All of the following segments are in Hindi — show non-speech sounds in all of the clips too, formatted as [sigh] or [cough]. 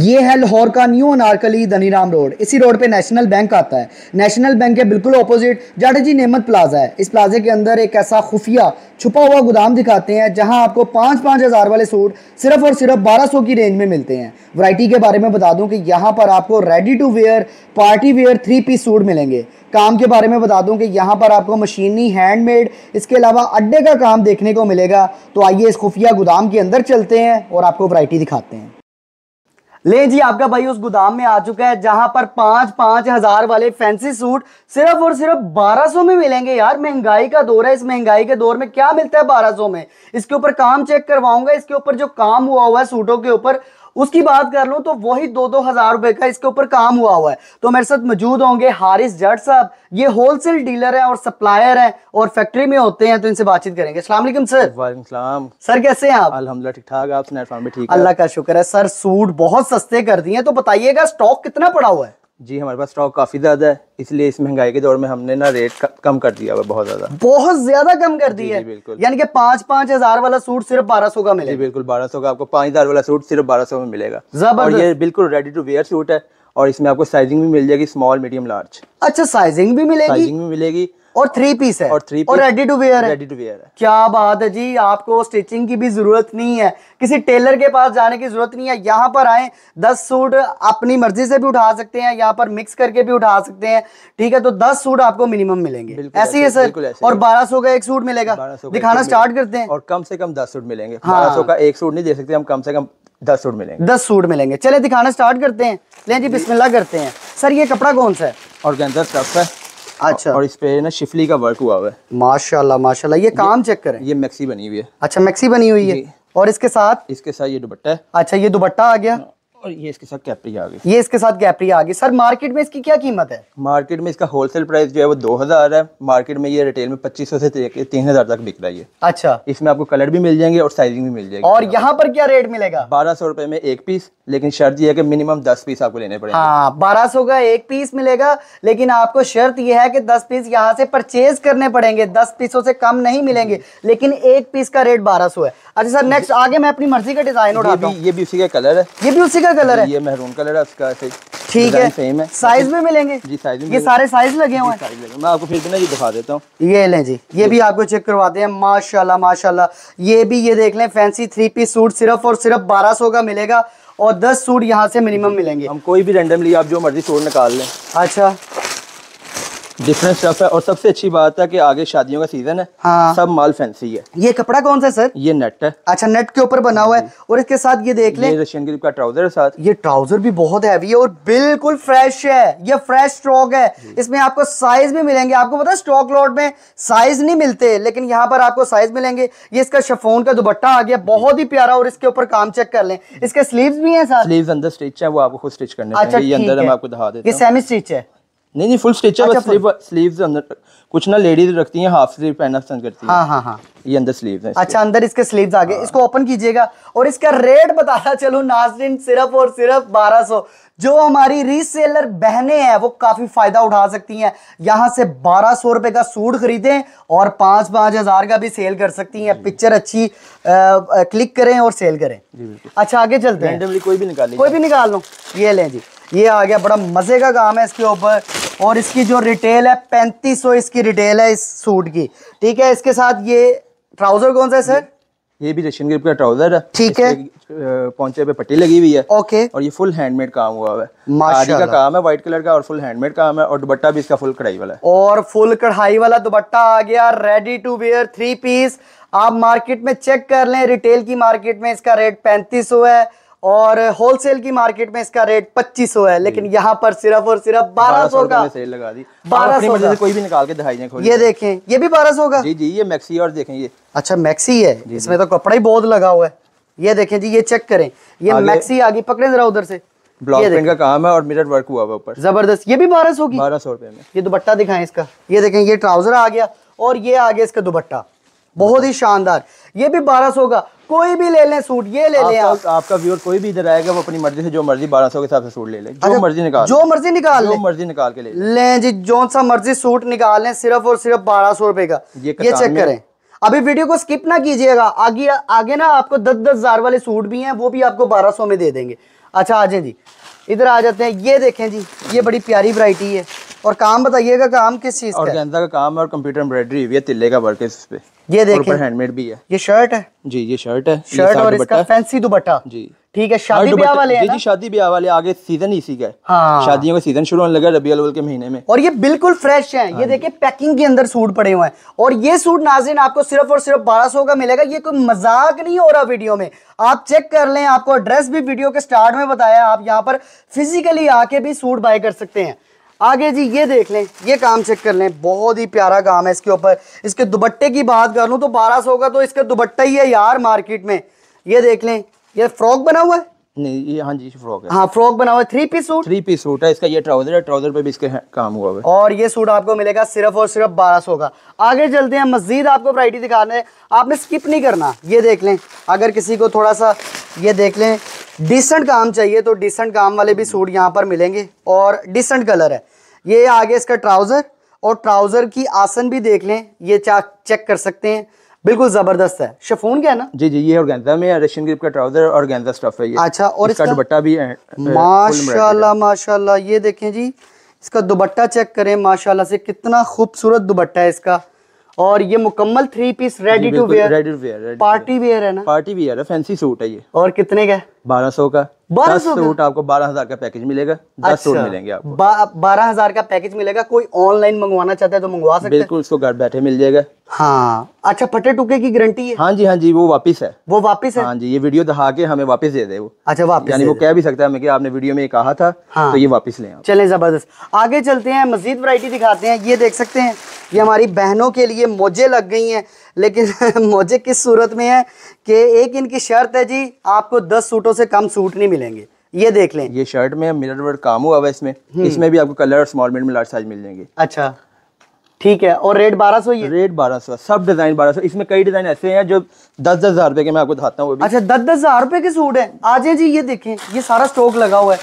ये है लाहौर का न्यू अनारकली धनीराम रोड इसी रोड पे नेशनल बैंक आता है नेशनल बैंक के बिल्कुल अपोजिट जाटा जी नेमत प्लाजा है इस प्लाजे के अंदर एक ऐसा खुफिया छुपा हुआ गोदाम दिखाते हैं जहां आपको पाँच पाँच हज़ार वाले सूट सिर्फ और सिर्फ बारह सौ की रेंज में मिलते हैं वैरायटी के बारे में बता दूं कि यहाँ पर आपको ready to wear party wear three piece suit मिलेंगे काम के बारे में बता दूं कि यहाँ पर आपको मशीनी हैंडमेड इसके अलावा अड्डे का काम देखने को मिलेगा तो आइए इस खुफिया गोदाम के अंदर चलते हैं और आपको वरायटी दिखाते हैं ले जी आपका भाई उस गोदाम में आ चुका है जहां पर पांच पांच हजार वाले फैंसी सूट सिर्फ और सिर्फ बारह सौ में मिलेंगे यार महंगाई का दौर है इस महंगाई के दौर में क्या मिलता है बारह सौ में इसके ऊपर काम चेक करवाऊंगा इसके ऊपर जो काम हुआ हुआ है सूटों के ऊपर उसकी बात कर लो तो वही दो दो हज़ार रुपए का इसके ऊपर काम हुआ हुआ है तो मेरे साथ मौजूद होंगे हारिस जट साहब ये होलसेल डीलर है और सप्लायर है और फैक्ट्री में होते हैं तो इनसे बातचीत करेंगे असलम सर वालेकाम सर कैसे हैं आप अलहमद ठीक ठाक आप ठीक अल्लाह का शुक्र है सर सूट बहुत सस्ते कर दिए तो बताइएगा स्टॉक कितना पड़ा हुआ है जी हमारे पास स्टॉक काफ़ी ज़्यादा है इसलिए इस महंगाई के दौर में हमने ना रेट कम कर दिया हुआ बहुत ज़्यादा बहुत ज़्यादा कम कर दिया है बिल्कुल यानी कि पाँच पाँच हज़ार वाला सूट सिर्फ बारह सौ का मिलेगा बिल्कुल बारह सौ का आपको पाँच हज़ार वाला सूट सिर्फ बारह सौ में मिलेगा जब ये बिल्कुल रेडी टू वेयर सूट है और इसमें आपको साइजिंग भी मिल जाएगी स्मॉल मीडियम लार्ज अच्छा साइजिंग भी मिलेगी साइजिंग भी मिलेगी और थ्री पीस है और थ्री और ready to wear ready to wear है क्या बात है जी आपको स्टिचिंग की भी जरूरत नहीं है किसी टेलर के पास जाने की जरूरत नहीं है यहाँ पर आए दस सूट अपनी मर्जी से भी उठा सकते हैं यहाँ पर मिक्स करके भी उठा सकते हैं ठीक है तो दस सूट आपको मिनिमम मिलेंगे ऐसे ही है सर और बारह सौ का एक सूट मिलेगा दिखाना स्टार्ट करते हैं और कम से कम दस सूट मिलेंगे हाँ। बारह सौ का एक सूट नहीं दे सकते हम कम से कम दस सूट मिलेंगे दस सूट मिलेंगे चले दिखाना स्टार्ट करते हैं ले जी बिस्मिल्ला करते हैं सर ये कपड़ा कौन सा है और स्टफ है अच्छा और इस पे ना शिफली का वर्क हुआ हुआ है माशाल्लाह माशाल्लाह ये काम चेक करें ये मैक्सी बनी हुई है अच्छा मैक्सी बनी हुई है और इसके साथ इसके साथ ये दुपट्टा है अच्छा ये दुपट्टा आ गया हाँ। और ये इसके साथ कैप्री आ गई ये इसके साथ कैप्री आ गई सर मार्केट में इसकी क्या कीमत है मार्केट में इसका होलसेल प्राइस जो है वो दो हज़ार है मार्केट में ये रिटेल में पच्चीस सौ से तीन हज़ार तक बिक रहा है अच्छा इसमें आपको कलर भी मिल जाएंगे और साइजिंग भी मिल जाएगी और यहाँ पर क्या रेट मिलेगा बारह सौ में एक पीस लेकिन शर्त यह है की मिनिमम दस पीस आपको लेने पड़े हाँ बारह सौ का एक पीस मिलेगा लेकिन आपको शर्त यह है की दस पीस यहाँ से परचेज करने पड़ेंगे दस पीसों से कम नहीं मिलेंगे लेकिन एक पीस का रेट बारह सौ है अच्छा सर नेक्स्ट आगे मैं अपनी मर्जी का डिजाइन उठा ये भी उसी का कलर है ये भी उसी का का कलर है ये मेहरून कलर है उसका ठीक है सेम है साइज भी मिलेंगे जी साइज ये सारे साइज लगे हुए हैं मैं आपको फिर भी ना ये दिखा देता हूँ ये ले जी ये भी आपको चेक करवाते हैं माशाल्लाह माशाल्लाह ये भी ये देख लें फैंसी थ्री पीस सूट सिर्फ और सिर्फ बारह सौ का मिलेगा और दस सूट यहाँ से मिनिमम मिलेंगे हम कोई भी रेंडमली आप जो मर्जी सूट निकाल लें अच्छा डिफरेंट स्टफ है और सबसे अच्छी बात है कि आगे शादियों का सीजन है हाँ। सब माल फैंसी है ये कपड़ा कौन सा सर ये नेट है अच्छा नेट के ऊपर बना हुआ है और इसके साथ ये देख ले रशियन ग्रीप का ट्राउजर है साथ ये ट्राउजर भी बहुत हैवी है और बिल्कुल फ्रेश है ये फ्रेश स्टॉक है इसमें आपको साइज भी मिलेंगे आपको पता स्टॉक लॉट में साइज नहीं मिलते लेकिन यहाँ पर आपको साइज मिलेंगे ये इसका शफोन का दुपट्टा आ गया बहुत ही प्यारा और इसके ऊपर काम चेक कर ले इसके स्लीव भी है साथ स्लीव अंदर स्टिच है वो आपको खुद स्टिच करने अच्छा ये अंदर हम आपको दिखा देते ये सेमी स्टिच है नहीं नहीं फुल स्टिच है अच्छा, बस स्लीव स्लीव्स अंदर कुछ ना लेडीज रखती हैं हाफ स्लीव पहनना पसंद करती हैं हाँ हाँ हाँ ये अंदर स्लीव्स हैं अच्छा अंदर इसके स्लीव्स आ गए हाँ। इसको ओपन कीजिएगा और इसका रेट बताता चलूँ नाजरीन सिर्फ और सिर्फ 1200 जो हमारी रीसेलर बहनें हैं वो काफ़ी फ़ायदा उठा सकती हैं यहाँ से बारह सौ रुपये का सूट खरीदें और पांच पांच हज़ार का भी सेल कर सकती हैं पिक्चर अच्छी आ, क्लिक करें और सेल करें अच्छा आगे चलते हैं कोई भी निकाल लो ये लें जी ये आ गया बड़ा मज़े का काम है इसके ऊपर और इसकी जो रिटेल है पैंतीस सौ इसकी रिटेल है इस सूट की ठीक है इसके साथ ये ट्राउजर कौन सा है सर ये भी रशियन ग्रिप का ट्राउजर है ठीक है पहुंचे पे पट्टी लगी हुई है ओके और ये फुल हैंडमेड काम हुआ है आरी का काम है व्हाइट कलर का और फुल हैंडमेड काम है और दुपट्टा भी इसका फुल कढ़ाई वाला है और फुल कढ़ाई वाला दुपट्टा आ गया ready to wear three piece आप मार्केट में चेक कर लें रिटेल की मार्केट में इसका रेट पैंतीस है और होलसेल की मार्केट में इसका रेट 2500 है लेकिन यहाँ पर सिर्फ और सिर्फ 1200 का सेल लगा दी 1200 से कोई भी निकाल के दिखाई नहीं ये देखें ये भी 1200 का जी जी ये मैक्सी और देखें ये अच्छा मैक्सी है इसमें तो कपड़ा ही बहुत लगा हुआ है ये देखें जी ये चेक करें ये मैक्सी आगे पकड़े जरा उधर से ब्लॉक का काम है और मिरर वर्क हुआ है ऊपर जबरदस्त ये भी बारह सौ बारह सौ रुपए में ये दुपट्टा दिखाएं इसका ये देखें ये ट्राउजर आ गया और ये आ गया इसका दुपट्टा बहुत ही शानदार ये भी बारह सौ का कोई भी ले लें सूट ये ले लें आप, आपका व्यूअर कोई भी इधर आएगा वो अपनी मर्जी से जो मर्जी बारह सौ के हिसाब से सूट ले लें जो अच्छा, मर्जी निकाल जो मर्जी निकाल लें मर्जी निकाल के ले लें जी जो सा मर्जी सूट निकाल लें सिर्फ और सिर्फ बारह सौ रुपए का ये चेक करें अभी वीडियो को स्किप ना कीजिएगा आगे आगे ना आपको दस दस हजार वाले सूट भी हैं वो भी आपको बारह सौ में दे देंगे अच्छा आ जाए जी इधर आ जाते हैं ये देखें जी ये बड़ी प्यारी वरायटी है और काम बताइएगा काम किस चीज़ का काम और कंप्यूटर एम्ब्रॉयडरी तिले तिल्ले का वर्क है इस पर ये देखिए हैंडमेड भी है ये शर्ट है जी ये शर्ट है शर्ट और इसका फैंसी दुपट्टा जी ठीक है हाँ, शादी ब्याह वाले हैं जी शादी ब्याह वाले आगे सीजन इसी का है हाँ। शादियों का सीजन शुरू होने लगा रबी अलवल के महीने में और ये बिल्कुल फ्रेश है हाँ। ये देखिए पैकिंग के अंदर सूट पड़े हुए हैं और ये सूट नाजिन आपको सिर्फ और सिर्फ बारह सौ का मिलेगा ये कोई मजाक नहीं हो रहा वीडियो में आप चेक कर लें आपको एड्रेस भी वीडियो के स्टार्ट में बताया आप यहाँ पर फिजिकली आके भी सूट बाय कर सकते हैं आगे जी ये देख लें ये काम चेक कर लें बहुत ही प्यारा काम है इसके ऊपर इसके दुबट्टे की बात कर लूँ तो बारह सौ का तो इसका दुबट्टा ही है यार मार्केट में ये देख लें ये फ्रॉक बना हुआ है नहीं ये हाँ जी फ्रॉक है हाँ फ्रॉक बना हुआ है three piece suit three piece suit है इसका ये ट्राउजर है ट्राउजर पे भी इसके काम हुआ है और ये सूट आपको मिलेगा सिर्फ और सिर्फ बारह सौ का आगे चलते हैं मजीद आपको वरायटी दिखाने आपने स्किप नहीं करना ये देख लें अगर किसी को थोड़ा सा ये देख लें डिसेंट काम चाहिए तो डिसेंट काम वाले भी सूट यहाँ पर मिलेंगे और डिसेंट कलर है ये आ गया इसका ट्राउज़र और ट्राउज़र की आसन भी देख लें ये चेक कर सकते हैं बिल्कुल जबरदस्त है शेफोन अच्छा, क्या है ना जी जी ये और में रशियन ग्रिप का ट्राउजर ऑर्गेन्जा स्टफ है ये अच्छा और इसका, इसका दुपट्टा भी है माशाल्लाह माशाल्लाह ये देखें जी इसका दुपट्टा चेक करें माशाल्लाह से कितना खूबसूरत दुपट्टा है इसका और ये मुकम्मल three piece ready to wear ready to wear party wear है ना पार्टी वेयर है फैंसी सूट है ये और कितने का बारह सौ का बारह सौ सूट आपको बारह हजार का पैकेज मिलेगा दस सूट अच्छा। मिलेंगे आपको बारह हजार का पैकेज मिलेगा कोई ऑनलाइन मंगवाना चाहता है तो मंगवा सकते बिल्कुल उसको घर बैठे मिल जाएगा हाँ अच्छा फटे टुके की गारंटी है हाँ जी हाँ जी वो वापस है वो वापस है हाँ जी ये वीडियो दिखा के हमें वापस दे दे वो अच्छा वापस यानी वो कह भी सकता है हमें कि आपने वीडियो में कहा था हाँ। तो ये वापस ले चले जबरदस्त आगे चलते हैं मजीद वरायटी दिखाते हैं ये देख सकते हैं ये हमारी बहनों के लिए मोजे लग गई है लेकिन [laughs] मुझे किस सूरत में है कि एक इनकी शर्त है जी आपको दस सूटों से कम सूट नहीं मिलेंगे ये देख लें ये शर्ट में मिरर वर्ड काम हुआ है इसमें हम्म। इसमें भी आपको colour small medium large size मिल जाएंगे अच्छा ठीक है और रेट बारह सौ रेट बारह सौ सब डिजाइन बारह सौ इसमें कई डिजाइन ऐसे हैं जो दस दस हजार रुपए के मैं आपको दिखाता हूँ अच्छा दस दस हजार रुपए के सूट है आज जी ये देखें ये सारा स्टॉक लगा हुआ है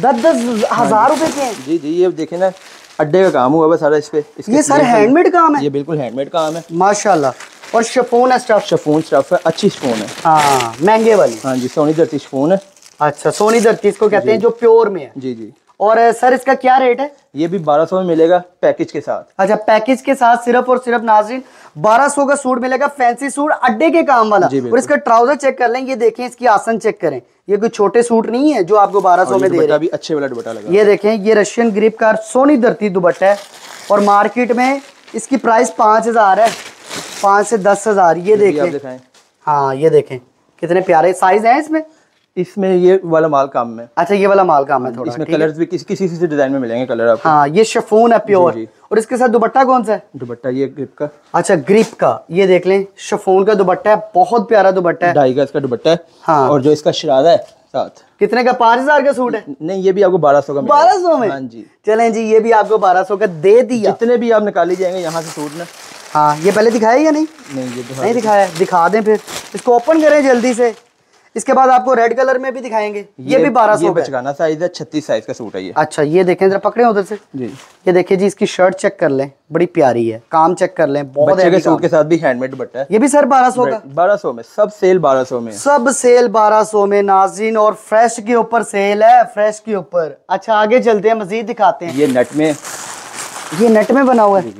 दस दस हजार हाँ रुपए के हैं जी जी ये देखें ना अड्डे का काम हुआ सारा इस पे ये सारे हैंडमेड काम है ये बिल्कुल हैंडमेड काम है माशाल्लाह और शफोन है स्टफ शफोन स्टफ है अच्छी शफोन है हाँ महंगे वाली हाँ जी सोनी धरती शफोन है अच्छा सोनी धरती इसको कहते हैं जो प्योर में है जी जी और सर इसका क्या रेट है ये भी 1200 में मिलेगा पैकेज के साथ अच्छा पैकेज के साथ सिर्फ और सिर्फ नाजरीन 1200 का सूट मिलेगा फैंसी सूट अड्डे के काम वाला और इसका ट्राउजर चेक कर लें ये देखें इसकी आसन चेक करें ये कोई छोटे सूट नहीं है जो आपको 1200 में दे रहे हैं अच्छे वाला दुबट्टा लगा ये देखें ये रशियन ग्रिप का सोनी धरती दुबट्टा है और मार्केट में इसकी प्राइस पांच हजार है पांच से दस हजार ये देखें हाँ ये देखें कितने प्यारे साइज है इसमें इसमें ये वाला माल काम में अच्छा ये वाला माल काम है थोड़ा इसमें कलर्स भी किसी किसी से डिजाइन में मिलेंगे कलर आपको हाँ ये शफोन है प्योर जी, जी। और इसके साथ दुपट्टा कौन सा है दुपट्टा ये ग्रिप का अच्छा ग्रिप का ये देख लें शफोन का दुपट्टा है बहुत प्यारा दुपट्टा है ढाई का इसका दुपट्टा है हाँ और जो इसका शरारा है साथ कितने का पांच हजार का सूट है नहीं ये भी आपको बारह सौ का बारह सौ में हाँ जी चले जी ये भी आपको बारह सौ का दे दिया जितने भी आप निकाली जाएंगे यहाँ से सूट ना हाँ ये पहले दिखाया या नहीं नहीं ये नहीं दिखाया दिखा दें फिर इसको ओपन करें जल्दी से इसके बाद आपको रेड कलर में भी दिखाएंगे ये, ये भी बारह सौ साइज है छत्तीस साइज का सूट है ये अच्छा ये देखें जरा पकड़े उधर से जी ये देखिए जी इसकी शर्ट चेक कर लें बड़ी प्यारी है काम चेक कर लें बहुत के सूट के साथ भी हैंडमेड बट्टा है ये भी सर बारह सौ का बारह सौ में सब सेल बारह सौ में सब सेल बारह सौ में नाजिन और फ्रेश के ऊपर सेल है फ्रेश के ऊपर अच्छा आगे चलते हैं मजीद दिखाते हैं ये नेट में ये नेट में बना हुआ है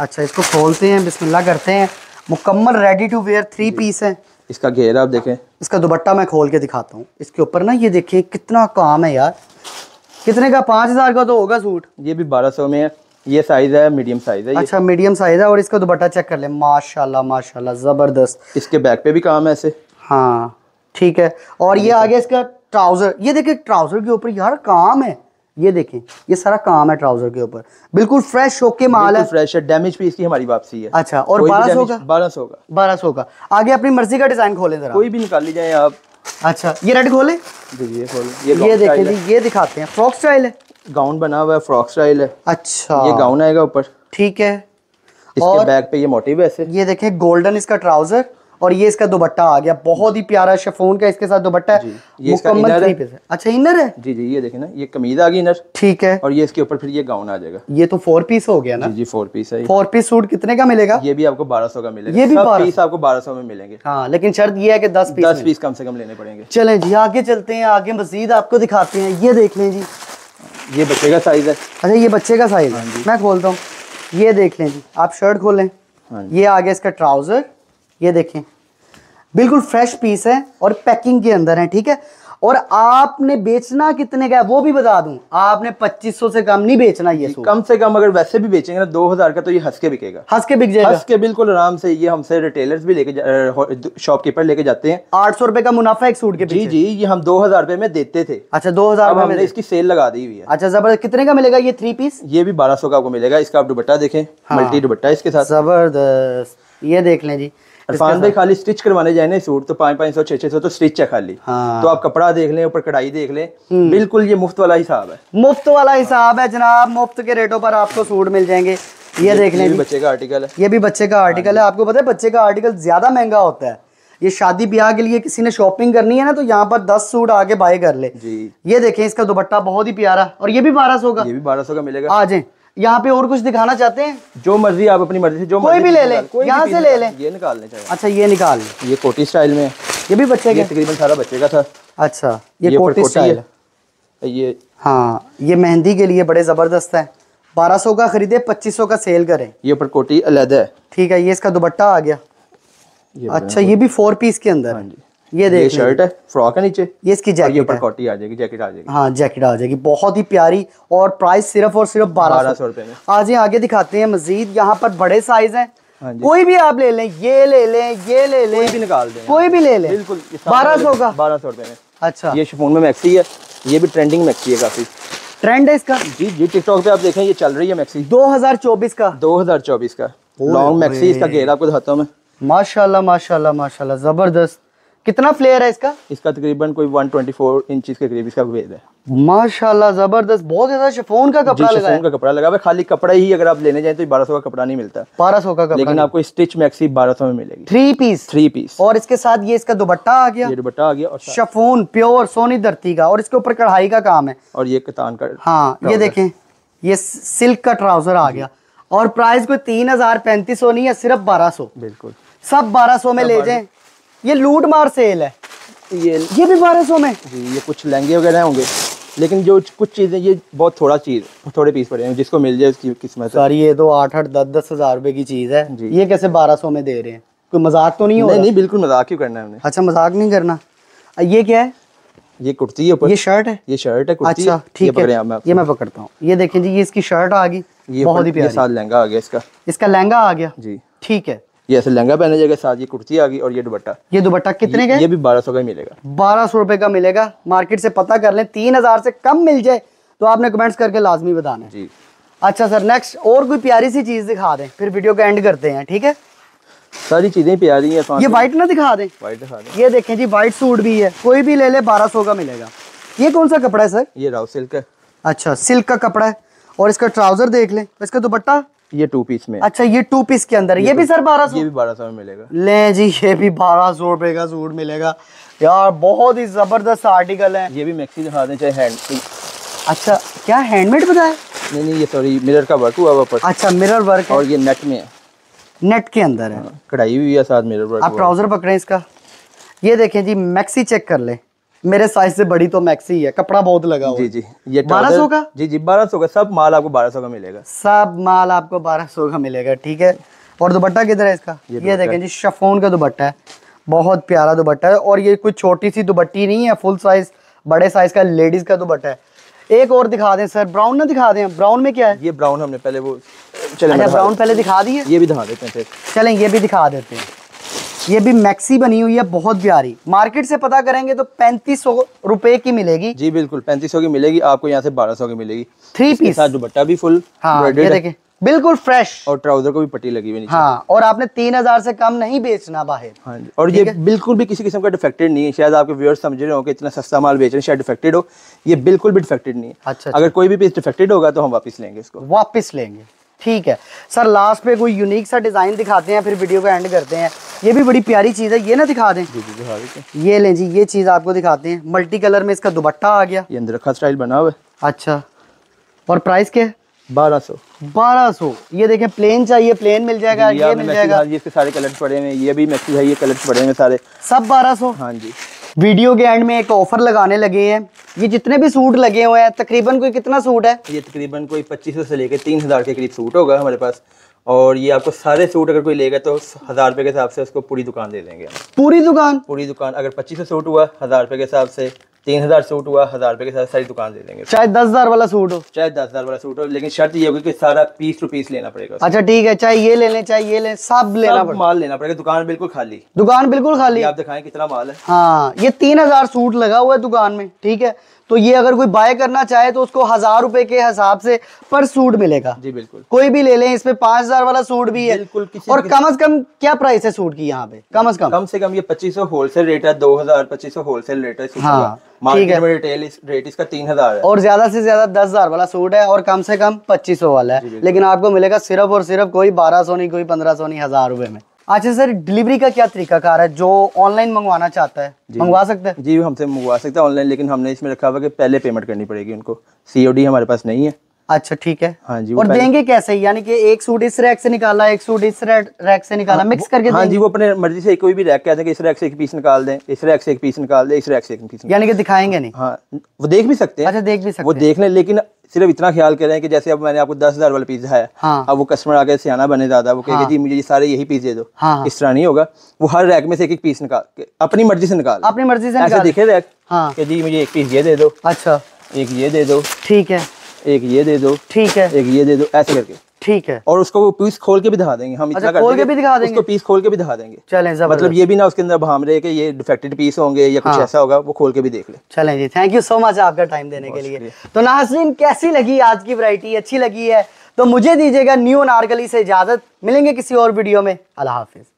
अच्छा इसको खोलते हैं बिस्मिल्लाह करते हैं मुकम्मल ready to wear three piece है इसका घेरा आप देखें इसका दुपट्टा मैं खोल के दिखाता हूँ इसके ऊपर ना ये देखिए कितना काम है यार कितने का पाँच हज़ार का तो होगा सूट ये भी बारह सौ में है ये साइज है मीडियम साइज है अच्छा मीडियम साइज है और इसका दुपट्टा चेक कर ले माशाल्लाह माशाल्लाह ज़बरदस्त इसके बैक पे भी काम है ऐसे हाँ ठीक है और ये अच्छा। आगे इसका ट्राउज़र ये देखिए ट्राउज़र के ऊपर यार काम है ये देखें ये सारा काम है ट्राउजर के ऊपर बिल्कुल फ्रेश होके माल है फ्रेश है डैमेज भी इसकी हमारी वापसी है अच्छा और बारह सौ का बारह सौ का बारह सौ का आगे अपनी मर्जी का डिजाइन खोले जरा कोई भी निकाल लीजिए आप अच्छा ये रेड खोले ये ये, ये देखें ये दिखाते हैं फ्रॉक स्टाइल है गाउन बना हुआ है फ्रॉक स्टाइल है अच्छा ये गाउन आएगा ऊपर ठीक है इसके बैक पे ये मोटिव है ऐसे ये देखें गोल्डन इसका ट्राउजर और ये इसका दोपट्टा आ गया बहुत ही प्यारा शेफोन का इसके साथ दुपट्टा है मुकम्मल है अच्छा इनर है जी जी ये देखे ना ये कमीज आ गई इनर ठीक है और ये इसके ऊपर फिर ये गाउन आ जाएगा ये तो फोर पीस हो गया ना जी फोर पीस है फोर पीस सूट कितने का मिलेगा ये भी आपको बारह सौ का मिलेगा ये भी पीस आपको बारह सौ में मिलेंगे हाँ लेकिन शर्त ये है की दस पीस दस पीस कम से कम लेने पड़ेंगे चले जी आगे चलते हैं आगे मजीद आपको दिखाते हैं ये देख लें जी ये बच्चे का साइज है अच्छा ये बच्चे का साइज है हाँ मैं खोलता हूँ ये देख लें जी आप शर्ट खोलें हाँ ये आ गया इसका ट्राउजर ये देखें बिल्कुल फ्रेश पीस है और पैकिंग के अंदर है ठीक है और आपने बेचना कितने का है वो भी बता दूं आपने 2500 से कम नहीं बेचना ये कम से कम अगर वैसे भी बेचेंगे ना 2000 का तो ये हंस के बिकेगा हंस के बिक जाएगा हंस के बिल्कुल आराम से ये हमसे रिटेलर्स भी लेके शॉपकीपर लेके जाते हैं आठ सौ रुपए का मुनाफा एक सूट के जी जी ये हम दो हजार रुपए में देते थे अच्छा दो हजार हमने इसकी सेल लगा दी हुई है अच्छा जबरदस्त कितने का मिलेगा ये थ्री पीस ये भी बारह का आपको मिलेगा इसका आप दुबट्टा देखे मल्टी हाँ। दुबट्टा इसके साथ जबरदस्त ये देख लें जी इरफान भाई खाली स्टिच करवाने जाए ना सूट तो पाँच पाँच सौ छः छः सौ तो स्टिच है खाली हाँ। तो आप कपड़ा देख लें ऊपर कढ़ाई देख लें हम्म। बिल्कुल ये मुफ्त वाला हिसाब है मुफ्त वाला हिसाब है जनाब मुफ्त के रेटों पर आपको सूट मिल जाएंगे ये देख लें बच्चे का आर्टिकल है ये भी बच्चे का आर्टिकल हाँ है आपको पता है बच्चे का आर्टिकल ज्यादा महंगा होता है ये शादी ब्याह के लिए किसी ने शॉपिंग करनी है ना तो यहाँ पर दस सूट आके बाय कर ले जी ये देखें इसका दुपट्टा बहुत ही प्यारा और ये भी बारह सौ का ये भी बारह सौ का मिलेगा आ जाए यहाँ पे और कुछ दिखाना चाहते हैं जो मर्जी आप अपनी मर्जी से जो कोई भी ले लें यहाँ से ले लें ये निकाल चाहिए अच्छा ये निकाल लें ये कोटी स्टाइल में ये भी बच्चे का तकरीबन सारा बच्चे का था अच्छा ये कोटी स्टाइल ये हाँ ये मेहंदी के लिए बड़े ज़बरदस्त है बारह सौ का खरीदे पच्चीस सौ का सेल करें ये ऊपर कोटी अलग है ठीक है ये इसका दुपट्टा आ गया ये अच्छा ये भी फोर पीस के अंदर हाँ जी ये देख ये शर्ट है फ्रॉक है नीचे ये इसकी जैकेट ये ऊपर कॉटी आ जाएगी जैकेट आ जाएगी हाँ जैकेट आ जाएगी बहुत ही प्यारी और प्राइस सिर्फ और सिर्फ बारह बारह सौ रुपए में आज ये आगे दिखाते हैं मजीद यहाँ पर बड़े साइज हैं हाँ कोई भी आप ले लें ये ले लें ये ले लें कोई भी निकाल दें कोई भी ले लें बिल्कुल बारह सौ का बारह सौ रुपए में अच्छा ये शिफोन में मैक्सी है ये भी ट्रेंडिंग मैक्सी है काफी ट्रेंड है इसका जी जी टिकटॉक पे आप देखें ये चल रही है मैक्सी 2024 का 2024 का लॉन्ग मैक्सी इसका घेरा आपको दिखाता हूँ मैं माशाल्लाह माशाल्लाह माशाल्लाह जबरदस्त कितना फ्लेयर है इसका इसका तकरीबन कोई 124 इंच के करीब इसका वेद है माशाल्लाह जबरदस्त बहुत ज्यादा शिफोन का कपड़ा लगा है का कपड़ा लगा है खाली कपड़ा ही अगर आप लेने जाए तो बारह सौ का कपड़ा नहीं मिलता बारह सौ का कपड़ा लेकिन आपको स्टिच मैक्सी बारह सौ में मिलेगी थ्री पीस थ्री पीस और इसके साथ ये इसका दुबट्टा आ गया ये आ गया और शफोन प्योर सोनी धरती का और इसके ऊपर कढ़ाई का काम है और ये कतान का हाँ ये देखे ये सिल्क का ट्राउजर आ गया और प्राइस कोई तीन हजार पैंतीस सौ नहीं है सिर्फ बारह सौ बिल्कुल सब बारह सौ में ले जाए ये लूट मार सेल है ये ये भी बारह सौ में ये कुछ लहंगे वगैरह होंगे लेकिन जो कुछ चीज़ें ये बहुत थोड़ा चीज़ थोड़े पीस पड़े हैं जिसको मिल जाए उसकी किस्मत सर ये तो आठ आठ दस दस हज़ार रुपये की चीज़ है ये कैसे बारह सौ में दे रहे हैं कोई मजाक तो नहीं हो नहीं, नहीं बिल्कुल मजाक ही करना है अच्छा मजाक नहीं करना ये क्या है ये कुर्ती है ऊपर ये शर्ट है ये शर्ट है कुर्ती अच्छा ठीक है ये मैं पकड़ता हूँ ये देखें जी ये इसकी शर्ट आ गई बहुत ही प्यारी लहंगा आ गया इसका इसका लहंगा आ गया जी ठीक है ये ऐसे लहंगा पहने जाएगा साथ ये कुर्ती आ गई और ये दुपट्टा ये दुपट्टा कितने का ये भी बारह सौ का मिलेगा बारह सौ रुपए का मिलेगा मार्केट से पता कर लें तीन हजार से कम मिल जाए तो आपने कमेंट्स करके लाजमी बताना जी अच्छा सर नेक्स्ट और कोई प्यारी सी चीज दिखा दें फिर वीडियो का एंड करते हैं ठीक है सारी चीजें प्यारी हैं ये व्हाइट ना दिखा दें व्हाइट दिखा दें ये देखें जी व्हाइट सूट भी है कोई भी ले ले बारह सौ का मिलेगा ये कौन सा कपड़ा है सर ये राव सिल्क है अच्छा सिल्क का कपड़ा है और इसका ट्राउजर देख लें इसका दुपट्टा ये टू पीस में अच्छा ये टू पीस के अंदर ये, ये भी तो- सर बारह सौ ये भी बारह सौ में मिलेगा ले जी ये भी बारह सौ रुपए का सूट मिलेगा यार बहुत ही जबरदस्त आर्टिकल है ये भी मैक्सी दिखा दे चाहे अच्छा क्या हैंडमेड बताया नहीं नहीं ये सॉरी मिरर का वर्क हुआ वापस अच्छा मिरर वर्क और ये नेट में है नेट के अंदर है हाँ, कढ़ाई भी है साथ मिरर वर्क आप ट्राउजर पकड़े इसका ये देखें जी मैक्सी चेक कर लें मेरे साइज से बड़ी तो मैक्सी है कपड़ा बहुत लगा जी जी ये बारह सौ का जी जी बारह सौ का सब माल आपको बारह सौ का मिलेगा सब माल आपको बारह सौ का मिलेगा ठीक है और दुपट्टा किधर है इसका ये, ये देखें जी शफोन का दुपट्टा है बहुत प्यारा दुपट्टा है और ये कोई छोटी सी दुपट्टी नहीं है फुल साइज बड़े साइज का लेडीज का दुपट्टा है एक और दिखा दें सर ब्राउन ना दिखा दें ब्राउन में क्या है ये ब्राउन हमने पहले वो चले ब्राउन अच्छा, पहले दिखा दिए ये भी दिखा देते हैं फिर चलें ये भी दिखा देते हैं ये भी मैक्सी बनी हुई है बहुत प्यारी मार्केट से पता करेंगे तो पैंतीस सौ रुपए की मिलेगी जी बिल्कुल पैंतीस सौ की मिलेगी आपको यहाँ से बारह सौ की मिलेगी थ्री पीस दुपट्टा भी फुल हाँ ये बिल्कुल फ्रेश और ट्राउजर को भी पट्टी लगी हुई हाँ और आपने तीन हजार से कम नहीं बेचना बाहर हाँ जी और ये बिल्कुल भी किसी किस्म का डिफेक्टेड नहीं है शायद आपके व्यूअर्स समझ रहे हो कि इतना सस्ता माल बेच रहे हैं शायद डिफेक्टेड हो ये बिल्कुल भी डिफेक्टेड नहीं है अच्छा, अच्छा अगर कोई भी पीस डिफेक्टेड होगा तो हम वापस लेंगे इसको वापस लेंगे ठीक है सर लास्ट पे कोई यूनिक सा डिज़ाइन दिखाते हैं फिर वीडियो को एंड करते हैं ये भी बड़ी प्यारी चीज़ है ये ना दिखा दें जी जी दिखा ये ले जी ये चीज़ आपको दिखाते हैं मल्टी कलर में इसका दुबट्टा आ गया ये रखा स्टाइल बना हुआ है अच्छा और प्राइस क्या है बारह सौ बारह सौ ये देखें प्लेन चाहिए प्लेन मिल जाएगा ये मिल जाएगा ये इसके सारे कलर्स पड़े हुए ये भी मैक्सी है ये कलर्स पड़े हुए सारे सब बारह सौ हाँ जी वीडियो के एंड में एक ऑफर लगाने लगे हैं ये जितने भी सूट लगे हुए हैं तकरीबन कोई कितना सूट है ये तकरीबन कोई पच्चीस से लेकर तीन हज़ार के करीब सूट होगा हमारे पास और ये आपको सारे सूट अगर कोई लेगा तो हज़ार रुपये के हिसाब से उसको पूरी दुकान दे देंगे पूरी दुकान पूरी दुकान अगर पच्चीस सौ सूट हुआ हज़ार रुपये के हिसाब से तीन हज़ार सूट हुआ हज़ार रुपए के साथ सारी दुकान दे देंगे चाहे दस हज़ार वाला सूट हो चाहे दस हज़ार वाला सूट हो लेकिन शर्त ये होगी कि सारा पीस टू पीस लेना पड़ेगा अच्छा ठीक है चाहे ये ले लें चाहे ये लें सब लेना सब माल लेना पड़ेगा दुकान बिल्कुल खाली दुकान बिल्कुल खाली आप दिखाएं कितना माल है हाँ ये तीन सूट लगा हुआ है दुकान में ठीक है तो ये अगर कोई बाय करना चाहे तो उसको हजार रुपए के हिसाब से पर सूट मिलेगा जी बिल्कुल कोई भी ले लें इसमें पांच हजार वाला सूट भी है बिल्कुल और कम अज कम क्या प्राइस है सूट की यहाँ पे कम अज कम कम से कम ये पच्चीस सौ होलसेल रेट है दो हजार पच्चीस सौ होलसेल रेट है हाँ ठीक है रिटेल रेट इसका तीन हजार है और ज्यादा से ज्यादा दस हजार वाला सूट है और कम से कम पच्चीस सौ वाला है लेकिन आपको मिलेगा सिर्फ और सिर्फ कोई बारह सौ नहीं कोई पंद्रह सौ नहीं हजार रुपए में अच्छा सर डिलीवरी का क्या तरीका कार है जो ऑनलाइन मंगवाना चाहता है मंगवा सकता है जी हमसे मंगवा सकता है ऑनलाइन लेकिन हमने इसमें रखा हुआ कि पहले पेमेंट करनी पड़ेगी उनको सीओडी हमारे पास नहीं है अच्छा ठीक है हाँ जी और देंगे कैसे यानी कि एक सूट इस रैक से निकाला एक सूट इस रैक से निकाला हाँ, मिक्स करके हाँ जी वो अपने मर्जी से कोई भी रैक कह दें इस रैक से एक पीस निकाल दें इस रैक से एक पीस निकाल दें इस रैक से एक पीस यानी कि दिखाएंगे नहीं हाँ वो देख भी सकते हैं अच्छा देख भी सकते वो देख लें लेकिन सिर्फ इतना ख्याल करें कि जैसे अब मैंने आपको दस हजार वाला पीस है हाँ। अब वो कस्टमर आगे से आना बने ज्यादा वो कहेगा हाँ। जी मुझे सारे यही पीस दे दो हाँ, हाँ। इस तरह नहीं होगा वो हर रैक में से एक एक पीस निकाल अपनी मर्जी से निकाल अपनी मर्जी से ऐसे दिखे रैक हाँ। कि जी मुझे एक पीस ये दे दो अच्छा एक ये दे दो ठीक है एक ये दे दो ठीक है एक ये दे दो ऐसे करके ठीक है और उसको वो पीस खोल के भी दिखा देंगे हम अच्छा, खोल के भी दिखा देंगे उसको पीस खोल के भी दिखा देंगे चलें मतलब ये भी ना उसके अंदर भाम रहे कि ये डिफेक्टेड पीस होंगे या कुछ हाँ। ऐसा होगा वो खोल के भी देख ले चलें जी थैंक यू सो मच आपका टाइम देने के लिए तो नाजरीन कैसी लगी आज की वरायटी अच्छी लगी है तो मुझे दीजिएगा न्यू नारगली से इजाजत मिलेंगे किसी और वीडियो में अल्लाह हाफिज